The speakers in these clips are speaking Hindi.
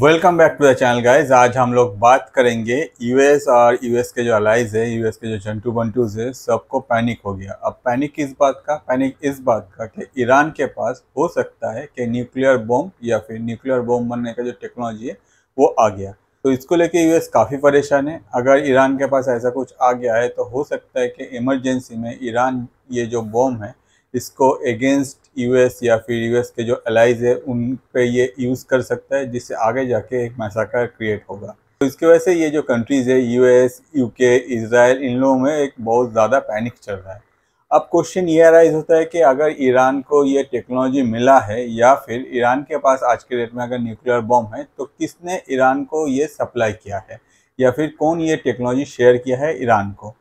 welcome back to the channel guys आज हम लोग बात करेंगे यूएस और यूएस के जो अलाइज है यूएस के जो जंटू बंटूज है सबको पैनिक हो गया अब पैनिक किस बात का पैनिक इस बात का कि ईरान के पास हो सकता है कि न्यूक्लियर बॉम्ब या फिर न्यूक्लियर बॉम्ब बनने का जो टेक्नोलॉजी है वो आ गया तो इसको लेके यूएस काफ़ी परेशान है अगर ईरान के पास ऐसा कुछ आ गया है तो हो सकता है कि इमरजेंसी में ईरान ये जो बॉम्ब है इसको अगेंस्ट यूएस या फिर यूएस के जो अलाइज़ है उन पे ये यूज़ कर सकता है जिससे आगे जाके एक मैसाकर क्रिएट होगा तो इसकी वजह से ये जो कंट्रीज़ है यूएस यूके इसराइल इन लोगों में एक बहुत ज़्यादा पैनिक चल रहा है अब क्वेश्चन ये अराइज होता है कि अगर ईरान को ये टेक्नोलॉजी मिला है या फिर ईरान के पास आज के डेट में अगर न्यूक्लियर बॉम्ब है तो किसने ईरान को ये सप्लाई किया है या फिर कौन ये टेक्नोलॉजी शेयर किया है ईरान को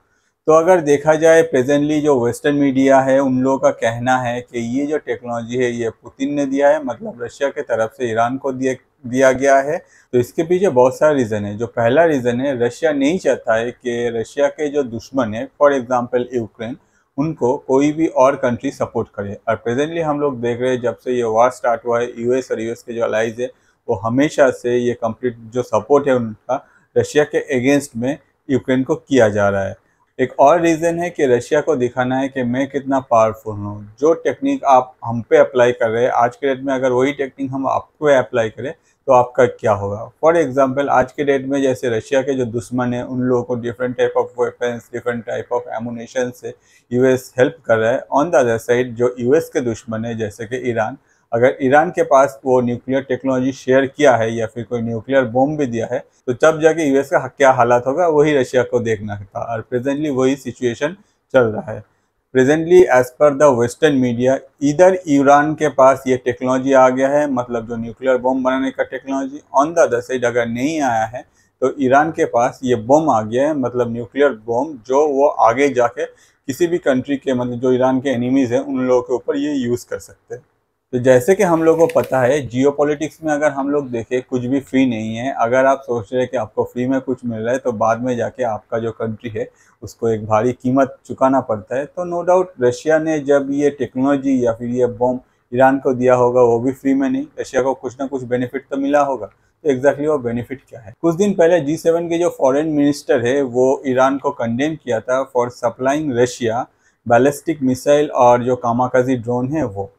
तो अगर देखा जाए प्रेजेंटली जो वेस्टर्न मीडिया है उन लोगों का कहना है कि ये जो टेक्नोलॉजी है ये पुतिन ने दिया है मतलब रशिया के तरफ से ईरान को दिया दिया गया है तो इसके पीछे बहुत सारे रीज़न है जो पहला रीज़न है रशिया नहीं चाहता है कि रशिया के जो दुश्मन है फॉर एग्ज़ाम्पल यूक्रेन उनको कोई भी और कंट्री सपोर्ट करे और प्रेजेंटली हम लोग देख रहे हैं जब से ये वार स्टार्ट हुआ है यू और यू के जो अलाइज है वो हमेशा से ये कम्प्लीट जो सपोर्ट है उनका रशिया के अगेंस्ट में यूक्रेन को किया जा रहा है एक और रीज़न है कि रशिया को दिखाना है कि मैं कितना पावरफुल हूँ जो टेक्निक आप हम पे अप्लाई कर रहे हैं आज के डेट में अगर वही टेक्निक हम आपको अप्लाई करें तो आपका क्या होगा फॉर एग्ज़ाम्पल आज के डेट में जैसे रशिया के जो दुश्मन हैं उन लोगों को different type of weapons different type of ammunition से यूएस हेल्प कर रहा है ऑन द अदर साइड जो यूएस के दुश्मन है जैसे कि ईरान अगर ईरान के पास वो न्यूक्लियर टेक्नोलॉजी शेयर किया है या फिर कोई न्यूक्लियर बम भी दिया है तो तब जाके यूएस का क्या हालात होगा वही रशिया को देखना था और प्रेजेंटली वही सिचुएशन चल रहा है presently as per the western media इधर ईरान के पास ये टेक्नोलॉजी आ गया है मतलब जो न्यूक्लियर बम बनाने का technology on the other side अगर नहीं आया है तो ईरान के पास ये बम आ गया है मतलब न्यूक्लियर बम जो वो आगे जाके किसी भी कंट्री के मतलब जो ईरान के एनिमीज़ हैं उन लोगों के ऊपर ये यूज़ कर सकते हैं तो जैसे कि हम लोग को पता है जियो में अगर हम लोग देखें कुछ भी फ्री नहीं है अगर आप सोच रहे हैं कि आपको फ्री में कुछ मिल रहा है तो बाद में जाके आपका जो कंट्री है उसको एक भारी कीमत चुकाना पड़ता है तो नो डाउट रशिया ने जब ये टेक्नोलॉजी या फिर ये बॉम्ब ईरान को दिया होगा वो भी फ्री में नहीं रशिया को कुछ ना कुछ बेनिफिट तो मिला होगा तो एग्जैक्टली वो बेनिफिट क्या है कुछ दिन पहले जी सेवन के जो फॉरन मिनिस्टर है वो ईरान को कंडेम किया था for supplying Russia ballistic missile और जो कामाकाजी ड्रोन है वो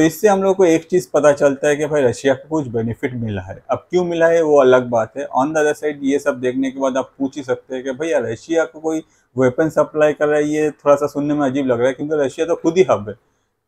तो इससे हम लोग को एक चीज़ पता चलता है कि भाई रशिया को कुछ बेनिफिट मिला है अब क्यों मिला है वो अलग बात है ऑन द अदर साइड ये सब देखने के बाद आप पूछ ही सकते हैं कि भाई यार रशिया को कोई वेपन सप्लाई कर रहा है ये थोड़ा सा सुनने में अजीब लग रहा है क्योंकि रशिया तो खुद ही हब है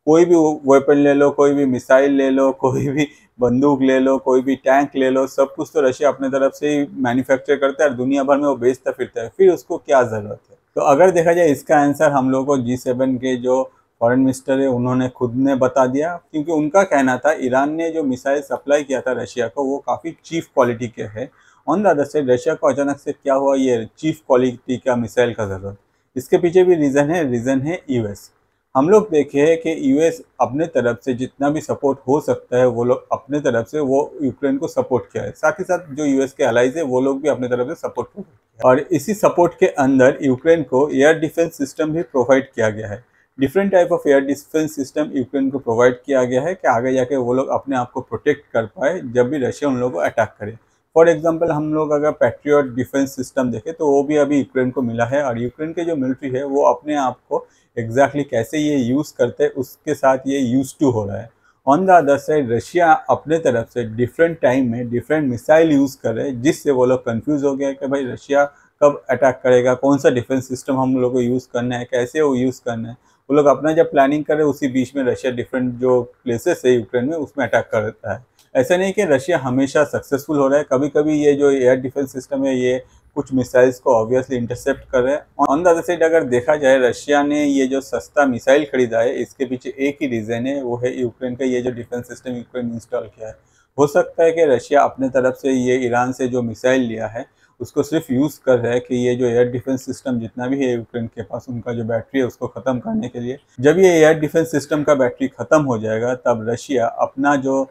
कोई भी वेपन ले लो कोई भी मिसाइल ले लो कोई भी बंदूक ले लो कोई भी टैंक ले लो सब कुछ तो रशिया अपने तरफ से ही मैन्युफैक्चर करता है और दुनिया भर में वो बेचता फिरता है फिर उसको क्या ज़रूरत है तो अगर देखा जाए इसका आंसर हम लोग को जी सेवन के जो फॉरेन मिनिस्टर है उन्होंने खुद ने बता दिया क्योंकि उनका कहना था ईरान ने जो मिसाइल सप्लाई किया था रशिया को वो काफ़ी चीफ क्वालिटी के है on the other side Russia को अचानक से क्या हुआ ये चीफ क्वालिटी का मिसाइल का ज़रूरत इसके पीछे भी रीज़न है रीज़न है यूएस हम लोग देखे हैं कि यूएस अपने तरफ से जितना भी सपोर्ट हो सकता है वो लोग अपने तरफ से वो यूक्रेन को सपोर्ट किया है साथ ही साथ जो यूएस के अलाइज है वो लोग भी अपने तरफ से सपोर्ट कर और इसी सपोर्ट के अंदर यूक्रेन को एयर डिफेंस सिस्टम भी प्रोवाइड किया गया है different type of air defence system Ukraine को प्रोवाइड किया गया है कि आगे जाके वो लोग अपने आप को प्रोटेक्ट कर पाए जब भी रशिया उन लोगों को अटैक करे फॉर एग्जाम्पल हम लोग अगर पैट्रियट डिफेंस सिस्टम देखें तो वो भी अभी यूक्रेन को मिला है और यूक्रेन के जो मिलिट्री है वो अपने आप को एग्जैक्टली exactly कैसे ये यूज़ करते हैं उसके साथ ये यूज टू हो रहा है on the other side Russia अपने तरफ से डिफरेंट टाइम में डिफरेंट मिसाइल यूज़ कर रहे हैं जिससे वो लोग कन्फ्यूज़ हो गया कि भाई रशिया कब अटैक करेगा कौन सा डिफेंस सिस्टम हम लोग को यूज़ करना है कैसे वो यूज़ करना है लोग अपना जब प्लानिंग कर रहे उसी बीच में रशिया डिफरेंट जो प्लेसेस है यूक्रेन में उसमें अटैक करता है ऐसा नहीं कि रशिया हमेशा सक्सेसफुल हो रहा है कभी कभी ये जो एयर डिफेंस सिस्टम है ये कुछ मिसाइल्स को ऑब्वियसली इंटरसेप्ट कर रहे हैं ऑन द अदर साइड अगर देखा जाए रशिया ने ये जो सस्ता मिसाइल खरीदा है इसके पीछे एक ही रीज़न है वो है यूक्रेन का ये जो डिफेंस सिस्टम यूक्रेन इंस्टॉल किया है हो सकता है कि रशिया अपने तरफ से ये ईरान से जो मिसाइल लिया है उसको सिर्फ यूज़ कर रहा है कि ये जो एयर डिफेंस सिस्टम जितना भी है यूक्रेन के पास उनका जो बैटरी है उसको ख़त्म करने के लिए जब ये एयर डिफेंस सिस्टम का बैटरी ख़त्म हो जाएगा तब रशिया अपना जो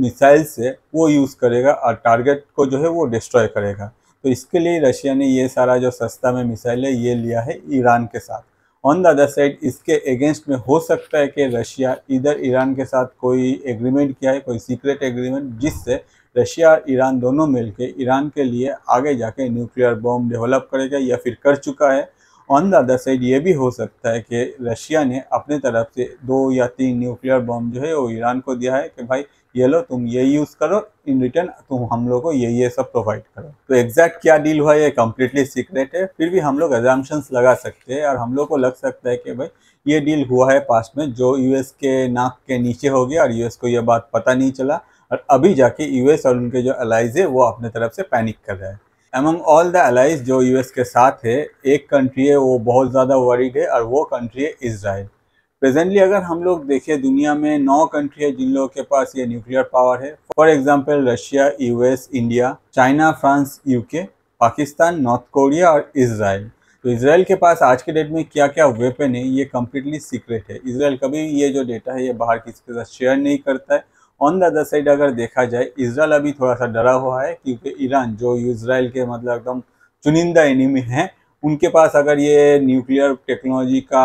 मिसाइल्स है वो यूज़ करेगा और टारगेट को जो है वो डिस्ट्रॉय करेगा तो इसके लिए रशिया ने ये सारा जो सस्ता में मिसाइल है ये लिया है ईरान के साथ ऑन द अदर साइड इसके अगेंस्ट में हो सकता है कि रशिया इधर ईरान के साथ कोई एग्रीमेंट किया है कोई सीक्रेट एग्रीमेंट जिससे रशिया और ईरान दोनों मिलकर ईरान के लिए आगे जाके न्यूक्लियर बॉम्ब डेवलप करेगा या फिर कर चुका है ऑन द अदर साइड ये भी हो सकता है कि रशिया ने अपने तरफ से दो या तीन न्यूक्लियर बॉम्ब जो है वो ईरान को दिया है कि भाई ये लो तुम ये यूज़ करो इन रिटर्न तुम हम लोग को ये ये सब प्रोवाइड करो तो एग्जैक्ट क्या डील हुआ ये कम्प्लीटली सीक्रेट है फिर भी हम लोग एग्जाम्शंस लगा सकते हैं और हम लोग को लग सकता है कि भाई ये डील हुआ है पास्ट में जो यूएस के नाक के नीचे हो गया और यूएस को यह बात पता नहीं चला और अभी जाके यूएस और उनके जो अलाइज है वो अपने तरफ से पैनिक कर रहे हैं एमंग ऑल द अलाइज जो यूएस के साथ है एक कंट्री है वो बहुत ज़्यादा वरीड है और वो कंट्री है इसराइल प्रेजेंटली अगर हम लोग देखें दुनिया में नौ कंट्री है जिन लोगों के पास ये न्यूक्लियर पावर है for example Russia US India China France UK Pakistan North Korea और इसराइल तो इसराइल के पास आज के डेट में क्या क्या वेपन है ये कम्प्लीटली सीक्रेट है इसराइल कभी ये जो डेटा है ये बाहर किसी के साथ शेयर नहीं करता है ऑन द अदर साइड अगर देखा जाए इसराइल अभी थोड़ा सा डरा हुआ है क्योंकि ईरान जो इसराइल के मतलब एकदम चुनिंदा एनिमी हैं उनके पास अगर ये न्यूक्लियर टेक्नोलॉजी का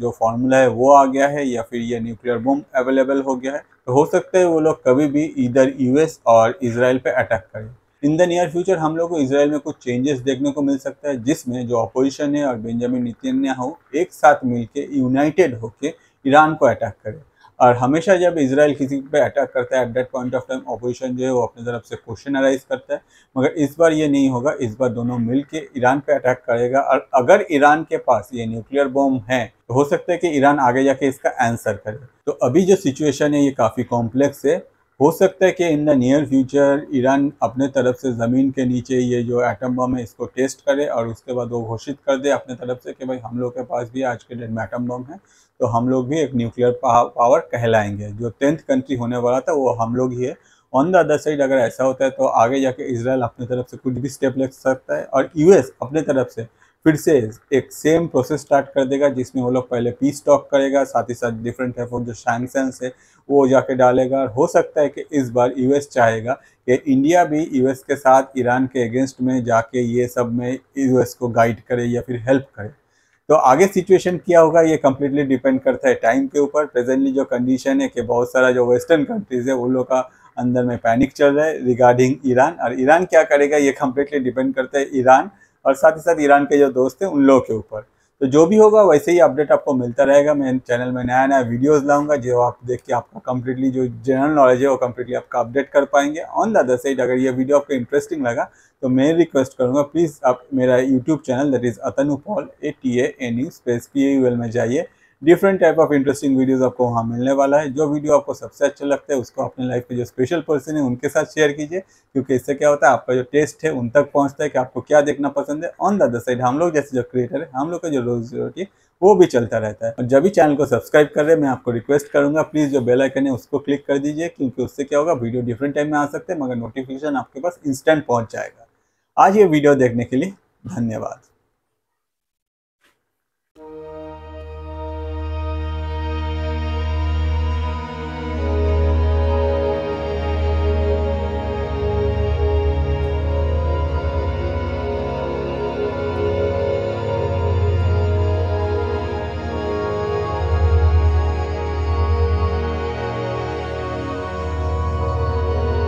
जो फार्मूला है वो आ गया है या फिर ये न्यूक्लियर बम अवेलेबल हो गया है तो हो सकता है वो लोग कभी भी इधर यूएस और इसराइल पे अटैक करें इन द नियर फ्यूचर हम लोग को इसराइल में कुछ चेंजेस देखने को मिल सकता है जिसमें जो अपोजिशन है और बेंजामिन हो एक साथ मिलकर यूनाइटेड होकर ईरान को अटैक करें और हमेशा जब इसराइल किसी पे अटैक करता है at that point of time opposition जो है वो अपनी तरफ से क्वेश्चन अराइज करता है मगर इस बार ये नहीं होगा इस बार दोनों मिल ईरान पे अटैक करेगा और अगर ईरान के पास ये न्यूक्लियर बॉम्ब है तो हो सकता है कि ईरान आगे जाके इसका आंसर करे तो अभी जो सिचुएशन है ये काफ़ी कॉम्प्लेक्स है हो सकता है कि in the near future Iran अपने तरफ से ज़मीन के नीचे ये जो एटम बम है इसको टेस्ट करे और उसके बाद वो घोषित कर दे अपने तरफ से कि भाई हम लोग के पास भी आज के डेट में एटम बम है तो हम लोग भी एक न्यूक्लियर पावर कहलाएंगे जो टेंथ कंट्री होने वाला था वो हम लोग ही है ऑन द अदर साइड अगर ऐसा होता है तो आगे जाके इसराइल अपने तरफ से कुछ भी स्टेप ले सकता है और यूएस अपने तरफ से फिर से एक सेम प्रोसेस स्टार्ट कर देगा जिसमें वो लोग पहले पी स्टॉक करेगा साथ ही साथ डिफरेंट है जो सैंक्शंस है वो जाके डालेगा और हो सकता है कि इस बार यूएस चाहेगा कि इंडिया भी यूएस के साथ ईरान के अगेंस्ट में जाके ये सब में यूएस को गाइड करे या फिर हेल्प करे तो आगे सिचुएशन क्या होगा ये कम्प्लीटली डिपेंड करता है टाइम के ऊपर प्रेजेंटली जो कंडीशन है कि बहुत सारा जो वेस्टर्न कंट्रीज़ है उन लोग का अंदर में पैनिक चल रहा है रिगार्डिंग ईरान और ईरान क्या करेगा ये कम्प्लीटली डिपेंड करता है ईरान और साथ ही साथ ईरान के जो दोस्त हैं उन लोगों के ऊपर तो जो भी होगा वैसे ही अपडेट आपको मिलता रहेगा मैं चैनल में नया नया वीडियोस लाऊंगा जो आप देख के आपका कम्प्लीटली जो जनरल नॉलेज है वो कम्प्लीटली आपका अपडेट कर पाएंगे ऑन द अदर साइड अगर ये वीडियो आपको इंटरेस्टिंग लगा तो मैं रिक्वेस्ट करूँगा प्लीज़ आप मेरा YouTube channel that is Atanu Paul A T N U space P A U L में जाइए different type of interesting videos आपको वहाँ मिलने वाला है जो वीडियो आपको सबसे अच्छा लगता है उसको अपने लाइफ के जो स्पेशल पर्सन है उनके साथ शेयर कीजिए क्योंकि इससे क्या होता है आपका जो टेस्ट है उन तक पहुँचता है कि आपको क्या देखना पसंद है ऑन द अदर साइड हम लोग जैसे जो क्रिएटर है हम लोग का जो रोज रोटी वो भी चलता रहता है और जब भी चैनल को सब्सक्राइब कर रहे हैं मैं आपको रिक्वेस्ट करूंगा प्लीज़ जो बेल आइकन है उसको क्लिक कर दीजिए क्योंकि उससे क्या होगा वीडियो डिफरेंट टाइम में आ सकते हैं मगर नोटिफिकेशन आपके पास इंस्टेंट पहुँच जाएगा आज ये वीडियो देखने के लिए धन्यवाद